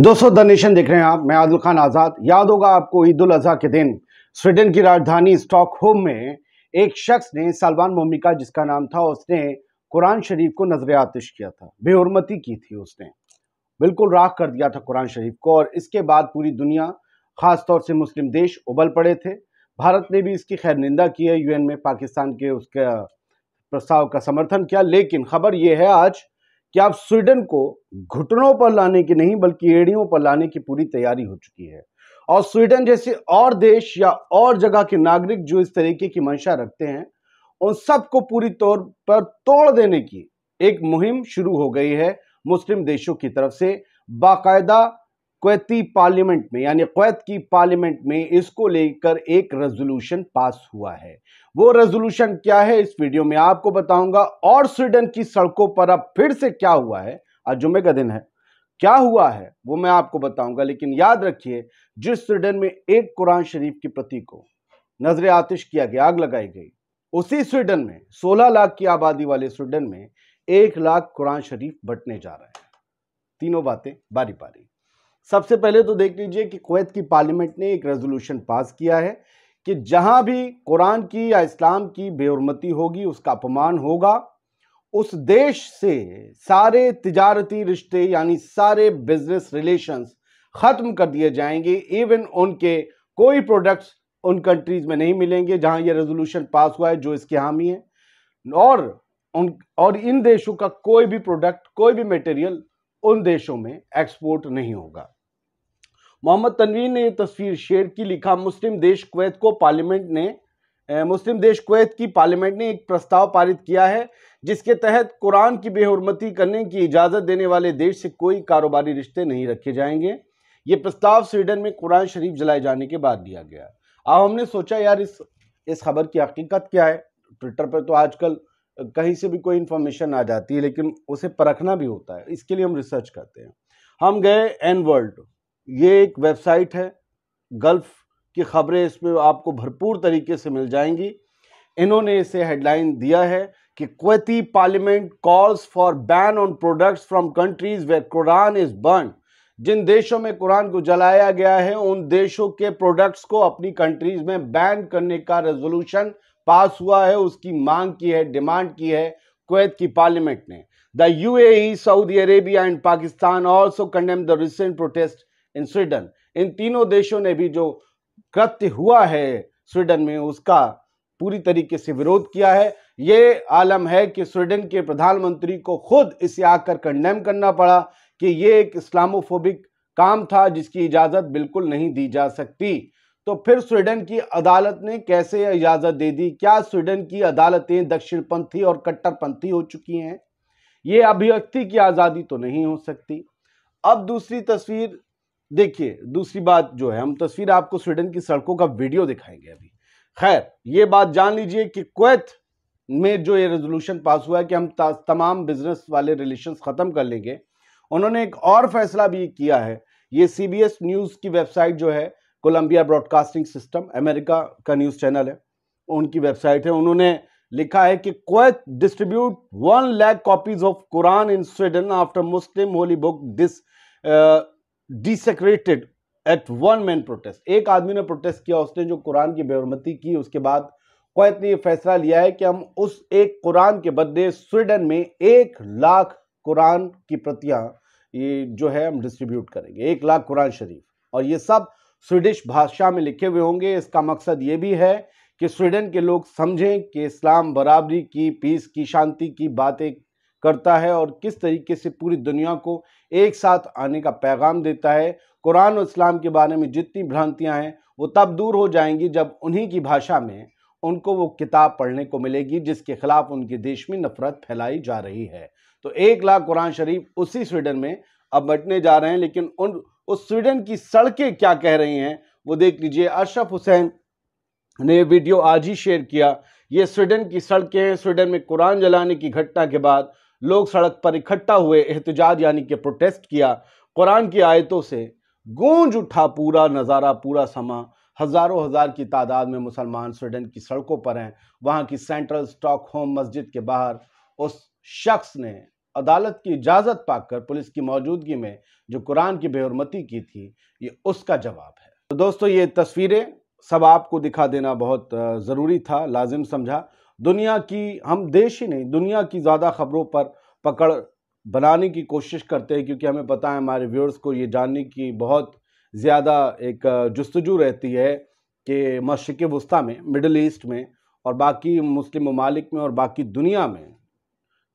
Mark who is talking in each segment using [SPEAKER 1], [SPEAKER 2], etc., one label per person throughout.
[SPEAKER 1] दोस्तों the nation देख रहे हैं आप मैं आदुल खान आज़ाद याद होगा आपको ईद उल अजहा के दिन स्वीडन की राजधानी स्टॉकहोम में एक शख्स ने सलमान मोमिका जिसका नाम था उसने कुरान शरीफ को नजर आतिश किया था बेहरमती की थी उसने बिल्कुल राख कर दिया था कुरान शरीफ को और इसके बाद पूरी दुनिया ख़ास तौर से मुस्लिम देश उबल पड़े थे भारत ने भी इसकी खैर निंदा की है यूएन में पाकिस्तान के उसका प्रस्ताव का समर्थन किया लेकिन खबर यह है आज कि आप स्वीडन को घुटनों पर लाने की नहीं बल्कि एड़ियों पर लाने की पूरी तैयारी हो चुकी है और स्वीडन जैसे और देश या और जगह के नागरिक जो इस तरीके की मंशा रखते हैं उन सबको पूरी तौर पर तोड़ देने की एक मुहिम शुरू हो गई है मुस्लिम देशों की तरफ से बाकायदा कुवैती पार्लियामेंट में यानी क्वैत की पार्लियामेंट में इसको लेकर एक रेजोल्यूशन पास हुआ है वो रेजोल्यूशन क्या है इस वीडियो में आपको बताऊंगा और स्वीडन की सड़कों पर अब फिर से क्या हुआ है आज जुम्मे का दिन है क्या हुआ है वो मैं आपको बताऊंगा लेकिन याद रखिए जिस स्वीडन में एक कुरान शरीफ की प्रति को नजर आतिश किया गया आग लगाई गई उसी स्वीडन में 16 लाख की आबादी वाले स्वीडन में एक लाख कुरान शरीफ बटने जा रहे हैं तीनों बातें बारी बारी सबसे पहले तो देख लीजिए कि कुवैत की पार्लियामेंट ने एक रेजोल्यूशन पास किया है कि जहां भी कुरान की या इस्लाम की बेहरमती होगी उसका अपमान होगा उस देश से सारे तिजारती रिश्ते यानी सारे बिजनेस रिलेशंस ख़त्म कर दिए जाएंगे इवन उनके कोई प्रोडक्ट्स उन कंट्रीज़ में नहीं मिलेंगे जहां ये रेजोल्यूशन पास हुआ है जो इसके हामी है और उन और इन देशों का कोई भी प्रोडक्ट कोई भी मटेरियल उन देशों में एक्सपोर्ट नहीं होगा मोहम्मद तनवीर ने यह तस्वीर शेयर की लिखा मुस्लिम देश कुवैत को पार्लियामेंट ने मुस्लिम देश कुवैत की पार्लियामेंट ने एक प्रस्ताव पारित किया है जिसके तहत कुरान की बेहरमती करने की इजाज़त देने वाले देश से कोई कारोबारी रिश्ते नहीं रखे जाएंगे ये प्रस्ताव स्वीडन में कुरान शरीफ जलाए जाने के बाद दिया गया अब हमने सोचा यार इस इस खबर की हकीकत क्या है ट्विटर पर तो आजकल कहीं से भी कोई इन्फॉर्मेशन आ जाती है लेकिन उसे परखना भी होता है इसके लिए हम रिसर्च करते हैं हम गए एन वर्ल्ड ये एक वेबसाइट है गल्फ़ की खबरें इसमें आपको भरपूर तरीके से मिल जाएंगी इन्होंने इसे हेडलाइन दिया है कि Kuwaiti parliament calls for ban on products from countries where Quran is burn जिन देशों में कुरान को जलाया गया है उन देशों के प्रोडक्ट्स को अपनी कंट्रीज में बैन करने का रेजोल्यूशन पास हुआ है उसकी मांग की है डिमांड की है कुवैत की पार्लियामेंट ने the UAE Saudi Arabia and Pakistan also condemn the recent protest in Sweden इन तीनों देशों ने भी जो कृत्य हुआ है स्वीडन में उसका पूरी तरीके से विरोध किया है ये आलम है कि स्वीडन के प्रधानमंत्री को खुद इसे आकर कंडेम करना पड़ा कि ये एक इस्लामोफोबिक काम था जिसकी इजाज़त बिल्कुल नहीं दी जा सकती तो फिर स्वीडन की अदालत ने कैसे इजाज़त दे दी क्या स्वीडन की अदालतें दक्षिणपंथी और कट्टरपंथी हो चुकी हैं ये अभिव्यक्ति की आज़ादी तो नहीं हो सकती अब दूसरी तस्वीर देखिए दूसरी बात जो है हम तस्वीर आपको स्वीडन की सड़कों का वीडियो दिखाएंगे अभी खैर ये बात जान लीजिए कि क्वैत में जो ये रेजोल्यूशन पास हुआ है कि हम तमाम बिजनेस वाले रिलेशंस ख़त्म कर लेंगे उन्होंने एक और फैसला भी किया है ये सी न्यूज़ की वेबसाइट जो है कोलंबिया ब्रॉडकास्टिंग सिस्टम अमेरिका का न्यूज़ चैनल है उनकी वेबसाइट है उन्होंने लिखा है कि Kuwait distribute one lakh copies of Quran in Sweden after Muslim holy book this desecrated at one man protest एक आदमी ने प्रोटेस्ट किया उसने जो कुरान की बेहरमती की उसके बाद क्वैत ने यह फैसला लिया है कि हम उस एक कुरान के बदले स्वीडन में एक लाख कुरान की प्रतियां ये जो है हम डिस्ट्रीब्यूट करेंगे एक लाख कुरान शरीफ और ये सब स्वीडिश भाषा में लिखे हुए होंगे इसका मकसद ये भी है कि स्वीडन के लोग समझें कि इस्लाम बराबरी की पीस की शांति की बातें करता है और किस तरीके से पूरी दुनिया को एक साथ आने का पैगाम देता है कुरान और इस्लाम के बारे में जितनी भ्रांतियाँ हैं वो तब दूर हो जाएंगी जब उन्हीं की भाषा में उनको वो किताब पढ़ने को मिलेगी जिसके खिलाफ उनके देश में नफरत फैलाई जा रही है तो एक लाख कुरान शरीफ उसी स्वीडन में अब बटने जा रहे हैं लेकिन उन उस स्वीडन की सड़कें क्या कह रही हैं वो देख लीजिए अशरफ हुसैन ने वीडियो आज ही शेयर किया ये स्वीडन की सड़कें हैं स्वीडन में कुरान जलाने की घटना के बाद लोग सड़क पर इकट्ठा हुए एहतजाज यानी कि प्रोटेस्ट किया कुरान की आयतों से गूंज उठा पूरा नज़ारा पूरा समा हज़ारों हज़ार की तादाद में मुसलमान स्वीडन की सड़कों पर हैं वहाँ की सेंट्रल होम मस्जिद के बाहर उस शख्स ने अदालत की इजाज़त पाकर पुलिस की मौजूदगी में जो कुरान की बेहरमती की थी ये उसका जवाब है तो दोस्तों ये तस्वीरें सब आपको दिखा देना बहुत ज़रूरी था लाजिम समझा दुनिया की हम देश ही नहीं दुनिया की ज़्यादा खबरों पर पकड़ बनाने की कोशिश करते हैं क्योंकि हमें पता है हमारे व्यूअर्स को ये जानने की बहुत ज़्यादा एक जस्तजू रहती है कि मशिक वस्ती में मिडल ईस्ट में और बाकी मुस्लिम ममालिक में और बाकी दुनिया में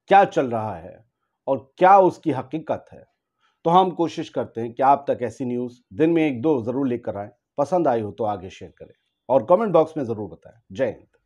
[SPEAKER 1] क्या चल रहा है और क्या उसकी हकीकत है तो हम कोशिश करते हैं कि आप तक ऐसी न्यूज़ दिन में एक दो ज़रूर लेकर आएँ पसंद आई हो तो आगे शेयर करें और कमेंट बॉक्स में ज़रूर बताएं जय हिंद